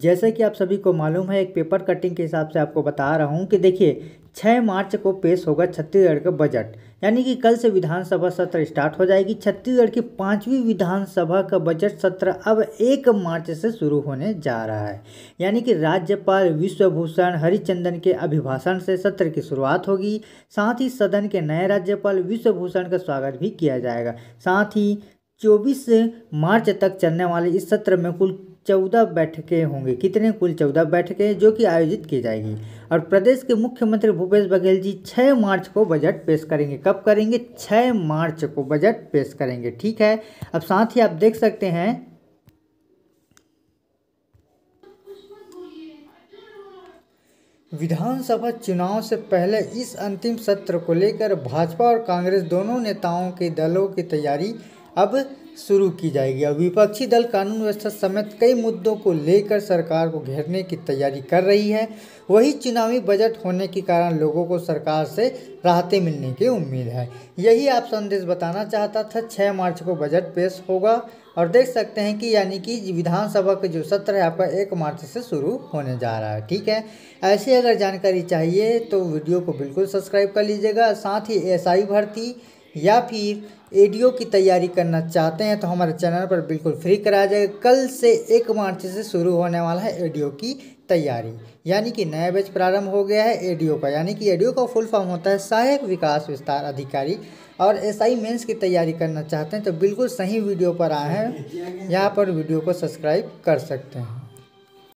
जैसे कि आप सभी को मालूम है एक पेपर कटिंग के हिसाब से आपको बता रहा हूँ कि देखिए छः मार्च को पेश होगा छत्तीसगढ़ का बजट यानी कि कल से विधानसभा सत्र स्टार्ट हो जाएगी छत्तीसगढ़ की पाँचवीं विधानसभा का बजट सत्र अब एक मार्च से शुरू होने जा रहा है यानी कि राज्यपाल विश्वभूषण हरिचंदन के अभिभाषण से सत्र की शुरुआत होगी साथ ही सदन के नए राज्यपाल विश्वभूषण का स्वागत भी किया जाएगा साथ ही चौबीस मार्च तक चलने वाले इस सत्र में कुल चौदह बैठकें होंगी कितने कुल चौदह बैठकें जो कि आयोजित की जाएगी और प्रदेश के मुख्यमंत्री भूपेश बघेल जी छः मार्च को बजट पेश करेंगे कब करेंगे छः मार्च को बजट पेश करेंगे ठीक है अब साथ ही आप देख सकते हैं विधानसभा चुनाव से पहले इस अंतिम सत्र को लेकर भाजपा और कांग्रेस दोनों नेताओं के दलों की तैयारी अब शुरू की जाएगी और विपक्षी दल कानून व्यवस्था समेत कई मुद्दों को लेकर सरकार को घेरने की तैयारी कर रही है वही चुनावी बजट होने के कारण लोगों को सरकार से राहतें मिलने की उम्मीद है यही आप संदेश बताना चाहता था छः मार्च को बजट पेश होगा और देख सकते हैं कि यानी कि विधानसभा का जो सत्र है आपका एक मार्च से शुरू होने जा रहा है ठीक है ऐसी अगर जानकारी चाहिए तो वीडियो को बिल्कुल सब्सक्राइब कर लीजिएगा साथ ही एस भर्ती या फिर एडीओ की तैयारी करना चाहते हैं तो हमारे चैनल पर बिल्कुल फ्री कराया जाएगा कल से एक मार्च से शुरू होने वाला है एडीओ की तैयारी यानी कि नया बैच प्रारंभ हो गया है एडीओ का यानी कि एडीओ का फुल फॉर्म होता है सहायक विकास विस्तार अधिकारी और एसआई मेंस की तैयारी करना चाहते हैं तो बिल्कुल सही वीडियो पर आए हैं यहाँ पर वीडियो को सब्सक्राइब कर सकते हैं